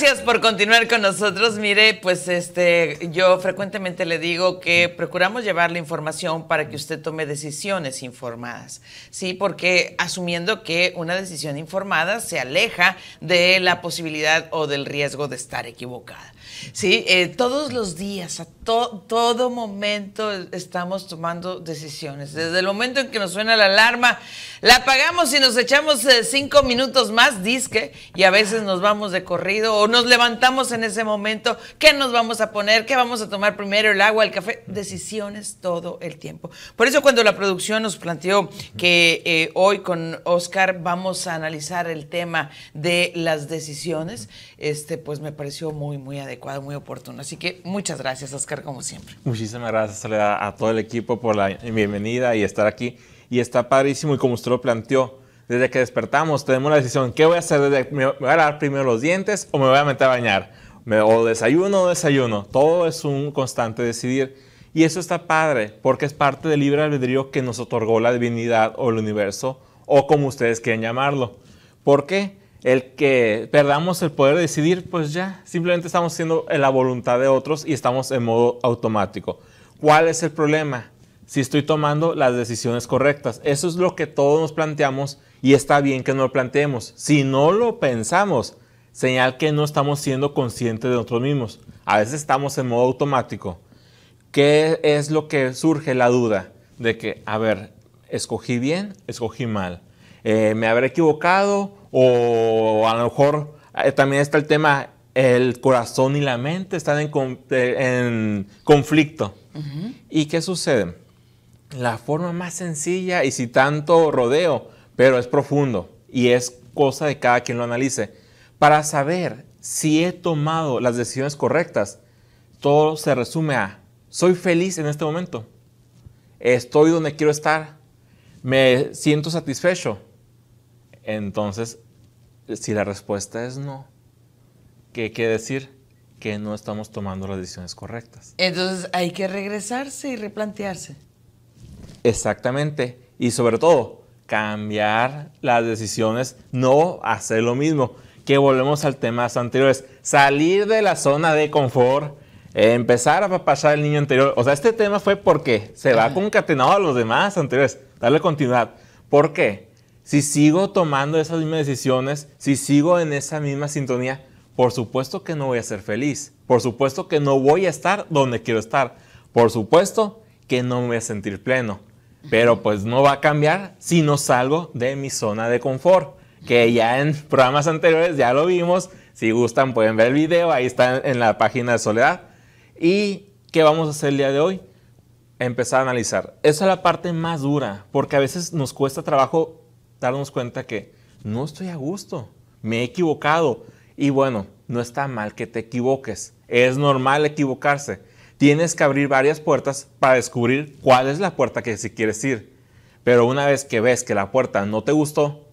gracias por continuar con nosotros. Mire, pues este, yo frecuentemente le digo que procuramos llevarle información para que usted tome decisiones informadas, ¿sí? Porque asumiendo que una decisión informada se aleja de la posibilidad o del riesgo de estar equivocada. Sí, eh, todos los días, a todo momento estamos tomando decisiones. Desde el momento en que nos suena la alarma, la apagamos y nos echamos eh, cinco minutos más, disque, y a veces nos vamos de corrido o nos levantamos en ese momento. ¿Qué nos vamos a poner? ¿Qué vamos a tomar primero? ¿El agua, el café? Decisiones todo el tiempo. Por eso cuando la producción nos planteó que eh, hoy con Oscar vamos a analizar el tema de las decisiones, este, pues me pareció muy, muy adecuado muy oportuno. Así que muchas gracias, Oscar, como siempre. Muchísimas gracias, a todo el equipo por la bienvenida y estar aquí. Y está padrísimo, y como usted lo planteó, desde que despertamos tenemos la decisión, ¿qué voy a hacer? ¿Me voy a lavar primero los dientes o me voy a meter a bañar? Me, ¿O desayuno o desayuno? Todo es un constante decidir. Y eso está padre, porque es parte del libre albedrío que nos otorgó la divinidad o el universo, o como ustedes quieran llamarlo. ¿Por qué? el que perdamos el poder de decidir, pues ya, simplemente estamos siendo en la voluntad de otros y estamos en modo automático. ¿Cuál es el problema? Si estoy tomando las decisiones correctas. Eso es lo que todos nos planteamos y está bien que nos lo planteemos. Si no lo pensamos, señal que no estamos siendo conscientes de nosotros mismos. A veces estamos en modo automático. ¿Qué es lo que surge la duda? De que, a ver, escogí bien, escogí mal. Eh, me habré equivocado o a lo mejor eh, también está el tema, el corazón y la mente están en, eh, conflicto. ¿Y qué sucede? La forma más sencilla y si tanto rodeo, pero es profundo y es cosa de cada quien lo analice. Para saber si he tomado las decisiones correctas, todo se resume a, soy feliz en este momento, estoy donde quiero estar, me siento satisfecho, entonces, si la respuesta es no, ¿qué quiere decir? Que no estamos tomando las decisiones correctas. Entonces hay que regresarse y replantearse. Exactamente. Y sobre todo, cambiar las decisiones, no hacer lo mismo. Que volvemos al tema anteriores. Salir de la zona de confort, empezar a pasar el niño anterior. O sea, este tema fue porque se va concatenado a los demás anteriores. Darle continuidad. ¿Por qué? si sigo tomando esas mismas decisiones, si sigo en esa misma sintonía, por supuesto que no voy a ser feliz. Por supuesto que no voy a estar donde quiero estar. Por supuesto que no me voy a sentir pleno. Pero pues no va a cambiar si no salgo de mi zona de confort. Que ya en programas anteriores ya lo vimos. Si gustan pueden ver el video. Ahí está en la página de Soledad. ¿Y qué vamos a hacer el día de hoy? Empezar a analizar. Esa es la parte más dura. Porque a veces nos cuesta trabajo darnos cuenta que no estoy a gusto, me he equivocado. Y bueno, no está mal que te equivoques, es normal equivocarse. Tienes que abrir varias puertas para descubrir cuál es la puerta que si quieres ir. Pero una vez que ves que la puerta no te gustó,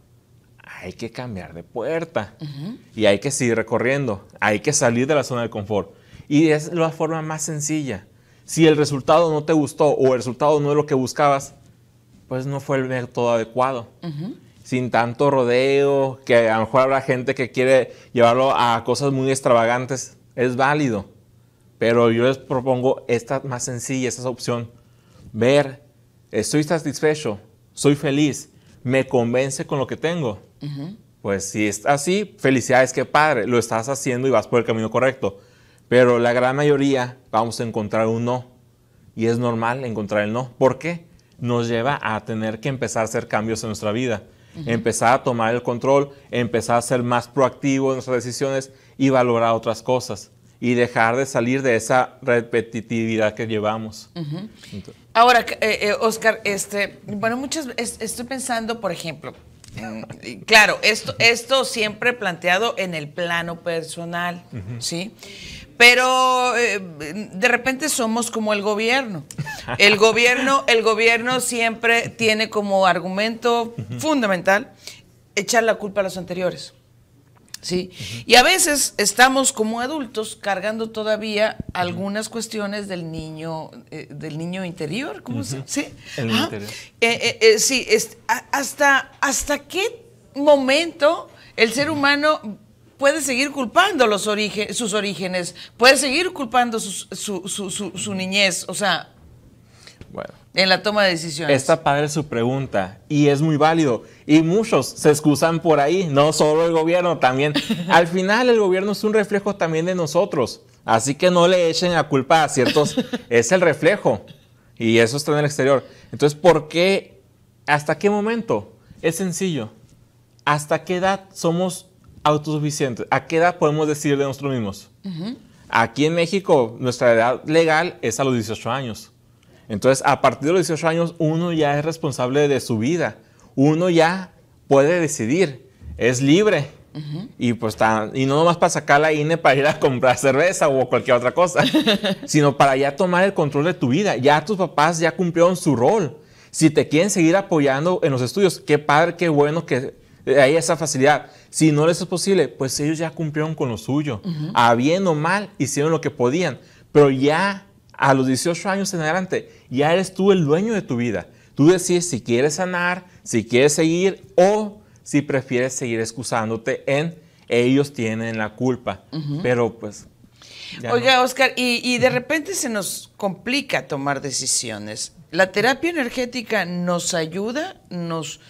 hay que cambiar de puerta y hay que seguir recorriendo, hay que salir de la zona de confort. Y es la forma más sencilla. Si el resultado no te gustó o el resultado no es lo que buscabas, pues no fue el método adecuado. Sin tanto rodeo, que a lo mejor habrá gente que quiere llevarlo a cosas muy extravagantes, es válido. Pero yo les propongo esta más sencilla, esta opción. Ver, estoy satisfecho, soy feliz, me convence con lo que tengo. Pues si es así, felicidades, qué padre, lo estás haciendo y vas por el camino correcto. Pero la gran mayoría vamos a encontrar un no. Y es normal encontrar el no. ¿Por qué? nos lleva a tener que empezar a hacer cambios en nuestra vida, empezar a tomar el control, empezar a ser más proactivo en nuestras decisiones y valorar otras cosas y dejar de salir de esa repetitividad que llevamos. Ahora, eh, eh, Oscar, este, bueno, muchas estoy pensando, por ejemplo, mm, claro, esto, esto siempre planteado en el plano personal, ¿sí? Pero eh, de repente somos como el gobierno. El gobierno, el gobierno siempre tiene como argumento fundamental echar la culpa a los anteriores. ¿Sí? Y a veces estamos como adultos cargando todavía algunas cuestiones del niño, eh, del niño interior, ¿cómo se ¿Sí? Eh, sí, hasta, hasta qué momento el ser humano puede seguir culpando los origen, sus orígenes, puede seguir culpando su, niñez, o sea, en la toma de decisiones. Esta padre su pregunta y es muy válido. Y muchos se excusan por ahí, no solo el gobierno, también. Al final el gobierno es un reflejo también de nosotros, así que no le echen la culpa a ciertos, es el reflejo. Y eso está en el exterior. Entonces, ¿por qué? ¿Hasta qué momento? Es sencillo. ¿Hasta qué edad somos autosuficiente. ¿A qué edad podemos decir de nosotros mismos? Aquí en México, nuestra edad legal es a los 18 años. Entonces, a partir de los 18 años, uno ya es responsable de su vida. Uno ya puede decidir. Es libre. Y pues y no nomás para sacar la INE para ir a comprar cerveza o cualquier otra cosa, sino para ya tomar el control de tu vida. Ya tus papás ya cumplieron su rol. Si te quieren seguir apoyando en los estudios, qué padre, qué bueno que eh, ahí esa facilidad. Si no les es posible, pues ellos ya cumplieron con lo suyo. A bien o mal, hicieron lo que podían. Pero ya a los 18 años en adelante, ya eres tú el dueño de tu vida. Tú decides si quieres sanar, si quieres seguir o si prefieres seguir excusándote en ellos tienen la culpa. Pero pues... Oiga, Oscar, y, de repente se nos complica tomar decisiones. ¿La terapia energética nos ayuda? ¿Nos,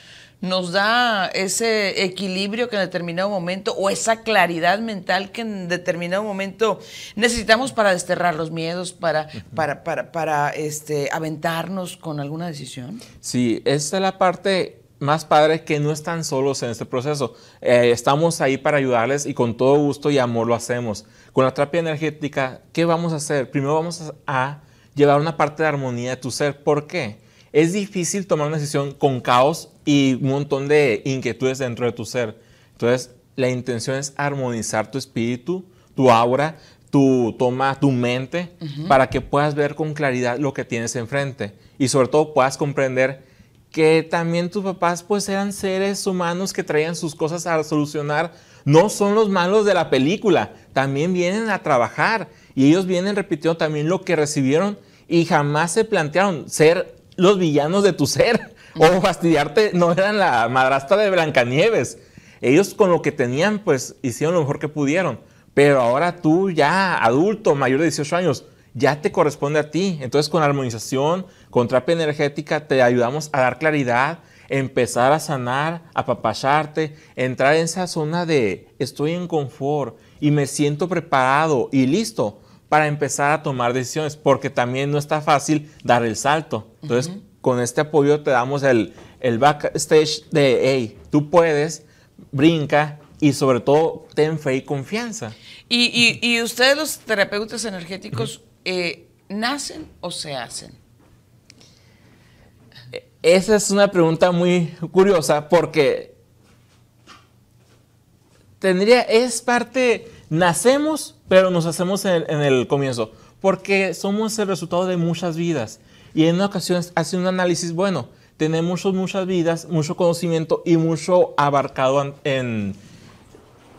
nos da ese equilibrio que en determinado momento, o esa claridad mental que en determinado momento necesitamos para desterrar los miedos, para, para, este, aventarnos con alguna decisión? Sí, esa es la parte más padre que no están solos en este proceso. Eh, estamos ahí para ayudarles y con todo gusto y amor lo hacemos. Con la terapia energética, ¿qué vamos a hacer? Primero vamos a llevar una parte de armonía de tu ser. ¿Por qué? es difícil tomar una decisión con caos y un montón de inquietudes dentro de tu ser. Entonces, la intención es armonizar tu espíritu, tu aura, tu toma, tu mente, para que puedas ver con claridad lo que tienes enfrente y sobre todo puedas comprender que también tus papás pues eran seres humanos que traían sus cosas a solucionar. No son los malos de la película, también vienen a trabajar y ellos vienen repitiendo también lo que recibieron y jamás se plantearon ser los villanos de tu ser. O fastidiarte, no eran la madrastra de Blancanieves. Ellos con lo que tenían, pues hicieron lo mejor que pudieron. Pero ahora tú ya, adulto, mayor de 18 años, ya te corresponde a ti. Entonces con armonización, con terapia energética, te ayudamos a dar claridad, empezar a sanar, a apapacharte, entrar en esa zona de estoy en confort y me siento preparado y listo para empezar a tomar decisiones, porque también no está fácil dar el salto. Entonces, con este apoyo te damos el, el backstage de, hey, tú puedes, brinca y sobre todo ten fe y confianza. Y, ustedes los terapeutas energéticos, eh, ¿nacen o se hacen? E, esa es una pregunta muy curiosa porque tendría, es parte nacemos, pero nos hacemos en el, comienzo, porque somos el resultado de muchas vidas. Y en ocasiones hace un análisis, bueno, tenemos muchas vidas, mucho conocimiento y mucho abarcado en,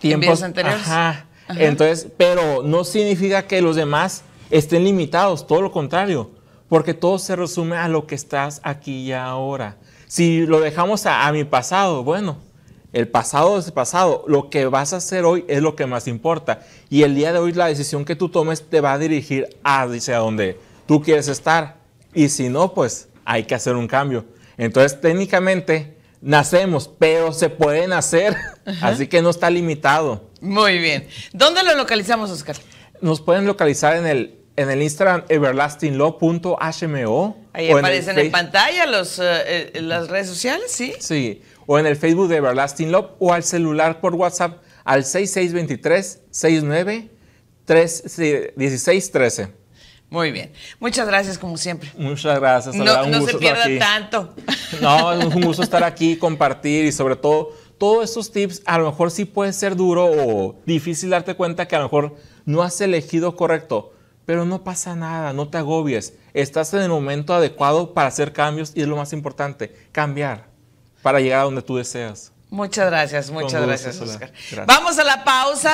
tiempos anteriores. Ajá. Entonces, pero no significa que los demás estén limitados, todo lo contrario, porque todo se resume a lo que estás aquí y ahora. Si lo dejamos a mi pasado, bueno, el pasado es el pasado. Lo que vas a hacer hoy es lo que más importa. Y el día de hoy la decisión que tú tomes te va a dirigir hacia donde tú quieres estar. Y si no, pues hay que hacer un cambio. Entonces, técnicamente, nacemos, pero se pueden hacer. Así que no está limitado. Muy bien. ¿Dónde lo localizamos, Oscar? Nos pueden localizar en el en el Instagram everlastinglaw.hmo. Ahí aparecen en, pantalla los, eh, eh, las redes sociales, ¿sí? Sí o en el Facebook de Everlasting Love o al celular por WhatsApp al 6623 69 13 Muy bien. Muchas gracias, como siempre. Muchas gracias. No, se pierda tanto. No, es un gusto estar aquí, compartir y sobre todo, todos estos tips a lo mejor sí puede ser duro o difícil darte cuenta que a lo mejor no has elegido correcto, pero no pasa nada, no te agobies. Estás en el momento adecuado para hacer cambios y es lo más importante, cambiar para llegar a donde tú deseas. Muchas gracias, muchas gracias, Oscar. Vamos a la pausa.